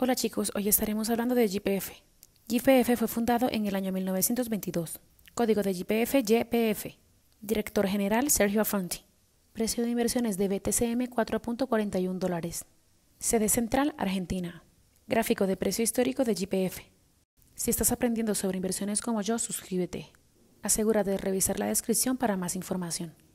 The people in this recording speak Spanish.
Hola chicos, hoy estaremos hablando de GPF. GPF fue fundado en el año 1922. Código de GPF, GPF. Director General Sergio Affronti. Precio de inversiones de BTCM 4.41 dólares. Sede Central, Argentina. Gráfico de precio histórico de GPF. Si estás aprendiendo sobre inversiones como yo, suscríbete. Asegúrate de revisar la descripción para más información.